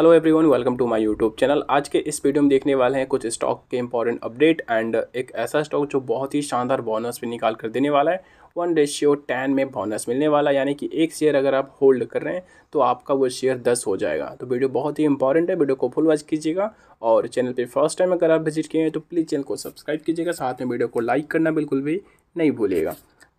hello everyone welcome to my YouTube channel आज के इस वीडियो में देखने वाले हैं कुछ स्टॉक के इंपॉर्टेंट अपडेट एंड एक ऐसा स्टॉक जो बहुत ही शानदार बोनस भी निकाल कर देने वाला है वन रेशियो टेन में बोनस मिलने वाला यानी कि एक शेयर अगर आप होल्ड कर रहे हैं तो आपका वो शेयर दस हो जाएगा तो वीडियो बहुत ही इंपॉर्टेंट है वीडियो को फुल वॉच कीजिएगा और चैनल पर फर्स्ट टाइम अगर आप विजिट किए हैं तो प्लीज़ चैनल को सब्सक्राइब कीजिएगा साथ में वीडियो को लाइक करना बिल्कुल भी नहीं भूलिएगा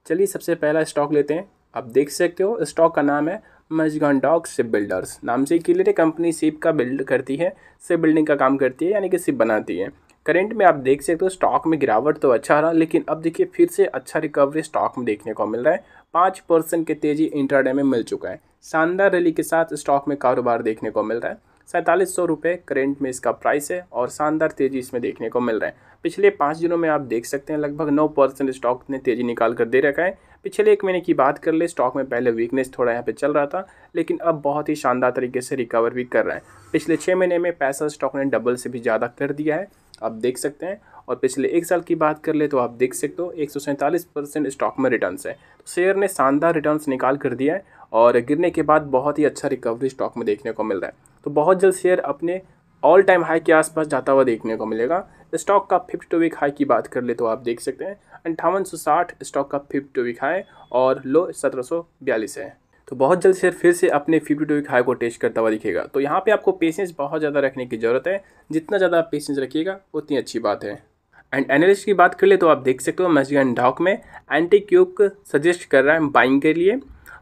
चलिए सबसे पहला स्टॉक लेते हैं आप देख सकते हो स्टॉक का नाम है मजगान डॉग सिप बिल्डर्स नाम से क्लियर है कंपनी सिप का बिल्ड करती है सिप बिल्डिंग का काम करती है यानी कि सिप बनाती है करेंट में आप देख सकते हो स्टॉक में गिरावट तो अच्छा रहा लेकिन अब देखिए फिर से अच्छा रिकवरी स्टॉक में देखने को मिल रहा है पाँच परसेंट की तेज़ी इंटरडे में मिल चुका है शानदार रैली के साथ स्टॉक में कारोबार देखने को मिल रहा है सैंतालीस सौ रुपये करेंट में इसका प्राइस है और शानदार तेज़ी इसमें देखने को मिल रहा है पिछले पाँच दिनों में आप देख सकते हैं लगभग नौ परसेंट स्टॉक ने तेज़ी निकाल कर दे रखा है पिछले एक महीने की बात कर ले स्टॉक में पहले वीकनेस थोड़ा यहाँ पे चल रहा था लेकिन अब बहुत ही शानदार तरीके से रिकवर भी कर रहा है पिछले छः महीने में पैसा स्टॉक ने डबल से भी ज़्यादा कर दिया है आप देख सकते हैं और पिछले एक साल की बात कर ले तो आप देख सकते हो एक परसेंट स्टॉक में रिटर्न है तो शेयर ने शानदार रिटर्न निकाल कर दिया है और गिरने के बाद बहुत ही अच्छा रिकवरी स्टॉक में देखने को मिल रहा है तो बहुत जल्द शेयर अपने ऑल टाइम हाई के आसपास जाता हुआ देखने को मिलेगा स्टॉक का फिफ्थ टू वीक हाई की बात कर ले तो आप देख सकते हैं अंठावन स्टॉक का फिफ्थ टू वीक हाई और लो सत्रह है तो बहुत जल्द शेयर फिर से अपने फिफ्टी टू वीक हाई को टेस्ट करता हुआ दिखेगा तो यहाँ पे आपको पेशेंस बहुत ज़्यादा रखने की ज़रूरत है जितना ज़्यादा आप पेशेंस रखिएगा उतनी अच्छी बात है एंड एनालिस्ट की बात कर ले तो आप देख सकते हो मस्जिगन डॉक में एंटी क्यूक सजेस्ट कर रहा है बाइंग के लिए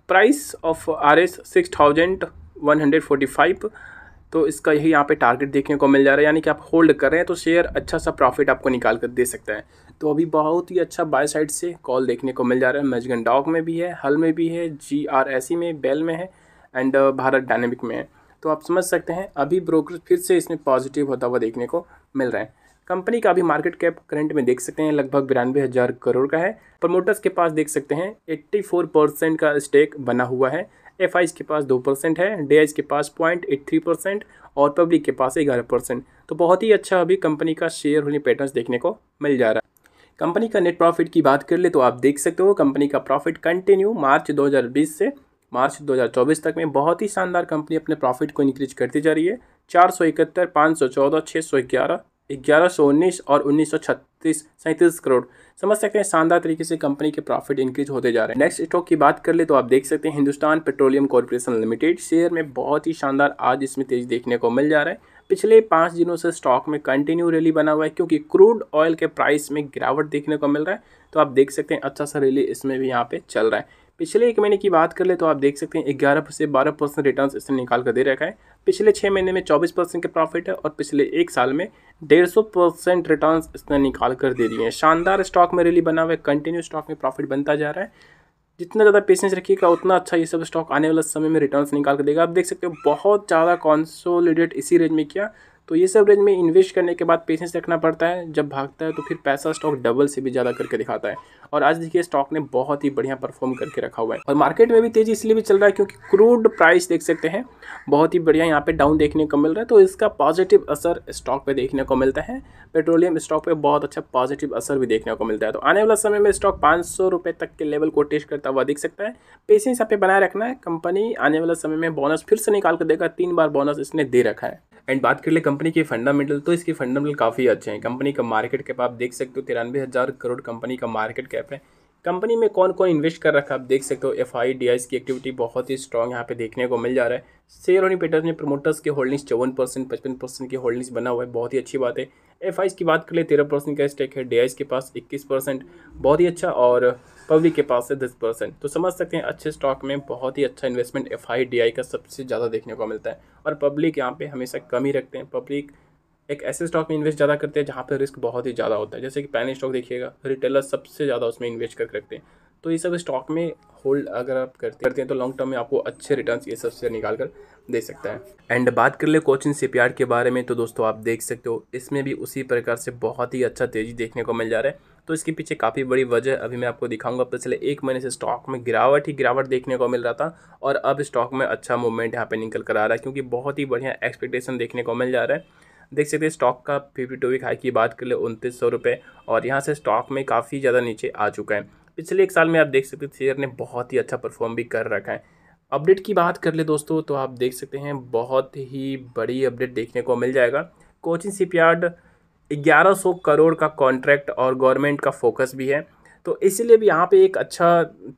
price of R S six thousand one hundred forty five तो इसका यही यहाँ पे टारगेट देखने को मिल जा रहा है यानी कि आप होल्ड कर रहे हैं तो शेयर अच्छा सा प्रॉफिट आपको निकाल कर दे सकता है तो अभी बहुत ही अच्छा बाय साइड से कॉल देखने को मिल जा रहा है मेजगन डॉग में भी है हल में भी है जी आर एस सी में बेल में है एंड भारत डायनेमिक में है तो आप समझ सकते हैं अभी ब्रोकर फिर से इसमें पॉजिटिव होता हुआ देखने को मिल रहा है कंपनी का अभी मार्केट कैप करंट में देख सकते हैं लगभग बिरानवे हज़ार करोड़ का है प्रमोटर्स के पास देख सकते हैं 84 परसेंट का स्टेक बना हुआ है एफ के पास दो परसेंट है डे के पास पॉइंट एट थ्री परसेंट और पब्लिक के पास ग्यारह परसेंट तो बहुत ही अच्छा अभी कंपनी का शेयर होल्डिंग पैटर्न देखने को मिल जा रहा है कंपनी का नेट प्रॉफिट की बात कर ले तो आप देख सकते हो कंपनी का प्रॉफिट कंटिन्यू मार्च 2020 से मार्च 2024 तक में बहुत ही शानदार कंपनी अपने प्रॉफिट को इंक्रीज करती जा रही है चार सौ इकहत्तर पाँच सौ चौदह छः सौ ग्यारह ग्यारह सौ उन्नीस और उन्नीस सौ छत्तीस सैंतीस करोड़ समझ सकते हैं शानदार तरीके से कंपनी के प्रॉफिट इंक्रीज होते जा रहे हैं नेक्स्ट स्टॉक की बात कर ले तो आप देख सकते हैं Hindustan petroleum corporation limited share में बहुत ही शानदार आज इसमें तेज देखने को मिल जा रहा है पिछले पाँच दिनों से स्टॉक में कंटिन्यू रैली बना हुआ है क्योंकि क्रूड ऑयल के प्राइस में गिरावट देखने को मिल रहा है तो आप देख सकते हैं अच्छा सा रैली इसमें भी यहाँ पे चल रहा है पिछले एक महीने की बात कर ले तो आप देख सकते हैं ग्यारह से बारह परसेंट रिटर्न इसने निकाल कर दे रखा है पिछले छः महीने में चौबीस परसेंट के प्रॉफिट है और पिछले एक साल में डेढ़ सौ परसेंट रिटर्न इसने निकाल कर दे दिए हैं शानदार स्टॉक में रैली बना हुआ है कंटिन्यू स्टॉक में प्रॉफिट बनता जा रहा है जितना ज़्यादा पेशेंस रखिएगा उतना अच्छा ये सब स्टॉक आने वाले समय में रिटर्न्स निकाल कर देगा आप देख सकते हो बहुत ज़्यादा कॉन्सोलिडेट इसी रेंज में किया तो ये सब रेंज में इन्वेस्ट करने के बाद पेशेंस रखना पड़ता है जब भागता है तो फिर पैसा स्टॉक डबल से भी ज़्यादा करके दिखाता है और आज देखिए स्टॉक ने बहुत ही बढ़िया परफॉर्म करके रखा हुआ है और मार्केट में भी तेजी इसलिए भी चल रहा है क्योंकि क्रूड प्राइस देख सकते हैं बहुत ही बढ़िया यहाँ पर डाउन देखने को मिल रहा है तो इसका पॉजिटिव असर स्टॉक पर देखने को मिलता है पेट्रोलियम स्टॉक पर बहुत अच्छा पॉजिटिव असर भी देखने को मिलता है तो आने वाला समय में स्टॉक पाँच सौ तक के लेवल को टेस्ट करता हुआ दिख सकता है पेशेंस यहाँ पे बनाए रखना है कंपनी आने वाला समय में बोनस फिर से निकाल कर देगा तीन बार बोनस इसने दे रखा है एंड बात कर ले कंपनी के फंडामेंटल तो इसके फंडामेंटल काफ़ी अच्छे हैं कंपनी का मार्केट कैप आप देख सकते हो तिरानवे हज़ार करोड़ कंपनी का मार्केट कैप है कंपनी में कौन कौन इन्वेस्ट कर रखा है आप देख सकते हो एफ आई डी की एक्टिविटी बहुत ही स्ट्रॉन्ग यहाँ पे देखने को मिल जा रहा है शेयर होने पेटर में प्रमोटर्स के होल्डिंग्स चौवन परसेंट पचपन परसेंट की होल्डिंग्स बना हुआ है बहुत ही अच्छी बात है एफ की बात कर ले तेरह परसेंट का स्टेक है डी के पास इक्कीस परसेंट बहुत ही अच्छा और पब्लिक के पास है दस परसेंट तो समझ सकते हैं अच्छे स्टॉक में बहुत ही अच्छा investment F I D I का सबसे ज़्यादा देखने को मिलता है और पब्लिक यहाँ पर हमेशा कम ही रखते हैं पब्लिक एक ऐसे स्टॉक में इन्वेस्ट ज़्यादा करते हैं जहाँ पर रिस्क बहुत ही ज़्यादा होता है जैसे कि पैन स्टॉक देखिएगा रिटेलर सबसे ज़्यादा उसमें इन्वेस्ट करके रखते हैं तो ये सब स्टॉक में होल्ड अगर आप करते करते हैं तो लॉन्ग टर्म में आपको अच्छे रिटर्न ये सब शेयर निकाल कर दे सकता है एंड बात कर ले कोचिन शिपयार्ड के बारे में तो दोस्तों आप देख सकते हो इसमें भी उसी प्रकार से बहुत ही अच्छा तेज़ी देखने को मिल जा रहा है तो इसके पीछे काफ़ी बड़ी वजह अभी मैं आपको दिखाऊंगा पिछले एक महीने से स्टॉक में गिरावट ही गिरावट देखने को मिल रहा था और अब स्टॉक में अच्छा मूवमेंट यहाँ पे निकल कर आ रहा है क्योंकि बहुत ही बढ़िया एक्सपेक्टेशन देखने को मिल जा रहा है देख सकते हैं स्टॉक का फिफ्टी टू वीक हाई की बात कर ले उनतीस सौ रुपये और यहाँ से स्टॉक में काफ़ी ज़्यादा नीचे आ चुका है पिछले एक साल में आप देख सकते शेयर ने बहुत ही अच्छा परफॉर्म भी कर रखा है अपडेट की बात कर ले दोस्तों तो आप देख सकते हैं बहुत ही बड़ी अपडेट देखने को मिल जाएगा कोचिंग शिपयार्ड ग्यारह सौ करोड़ का कॉन्ट्रैक्ट और गवर्नमेंट का फोकस भी है तो इसीलिए भी यहाँ पे एक अच्छा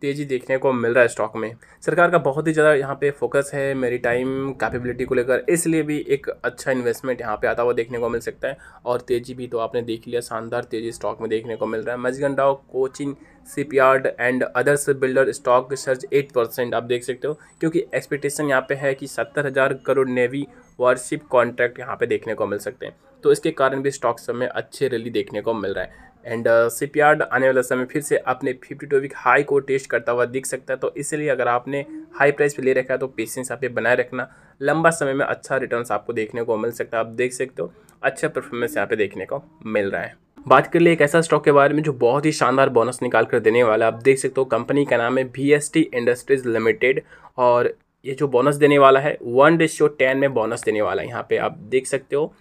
तेज़ी देखने को मिल रहा है स्टॉक में सरकार का बहुत ही ज़्यादा यहाँ पे फोकस है मेरी टाइम कैपेबिलिटी को लेकर इसलिए भी एक अच्छा इन्वेस्टमेंट यहाँ पे आता हुआ देखने को मिल सकता है और तेज़ी भी तो आपने देख लिया शानदार तेज़ी स्टॉक में देखने को मिल रहा है मजगंडाओ Cochin shipyard and others builder stock search eight percent आप देख सकते हो क्योंकि एक्सपेक्टेशन यहाँ पे है कि सत्तर हज़ार करोड़ नेवी वारशिप कॉन्ट्रैक्ट यहाँ पे देखने को मिल सकते हैं तो इसके कारण भी स्टॉक सब में अच्छे रैली देखने को मिल रहा है एंड सिपयार्ड uh, आने वाले समय फिर से अपने फिफ्टी टू वीक हाई को टेस्ट करता हुआ दिख सकता है तो इसलिए अगर आपने हाई प्राइस पे ले रखा है तो पेशेंस आप बनाए रखना लंबा समय में अच्छा रिटर्न आपको देखने को मिल सकता है आप देख सकते हो अच्छा परफॉर्मेंस यहाँ पे देखने को मिल रहा है बात कर लिए एक ऐसा स्टॉक के बारे में जो बहुत ही शानदार बोनस निकाल कर देने वाला है आप देख सकते हो कंपनी का नाम है बी इंडस्ट्रीज लिमिटेड और ये जो बोनस देने वाला है वन डिशो टेन में बोनस देने वाला है यहाँ पे आप देख सकते हो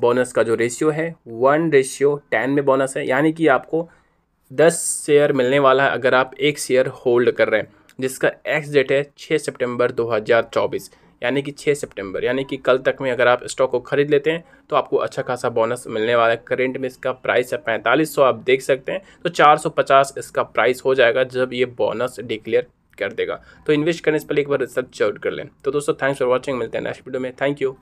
बोनस का जो रेशियो है वन रेशियो टेन में बोनस है यानी कि आपको दस शेयर मिलने वाला है अगर आप एक शेयर होल्ड कर रहे हैं जिसका एक्स डेट है छः सितंबर 2024 यानी कि छः सितंबर यानी कि कल तक में अगर आप स्टॉक को खरीद लेते हैं तो आपको अच्छा खासा बोनस मिलने वाला है करेंट में इसका प्राइस है पैंतालीस सौ आप देख सकते हैं तो चार इसका प्राइस हो जाएगा जब ये बोनस डिक्लेयर कर देगा तो इन्वेस्ट करने से पहले एक बार रिसर्च आउट कर लें तो दोस्तों थैंक्स फॉर वॉचिंग मिलते हैं नेक्स्ट वीडियो में थैंक यू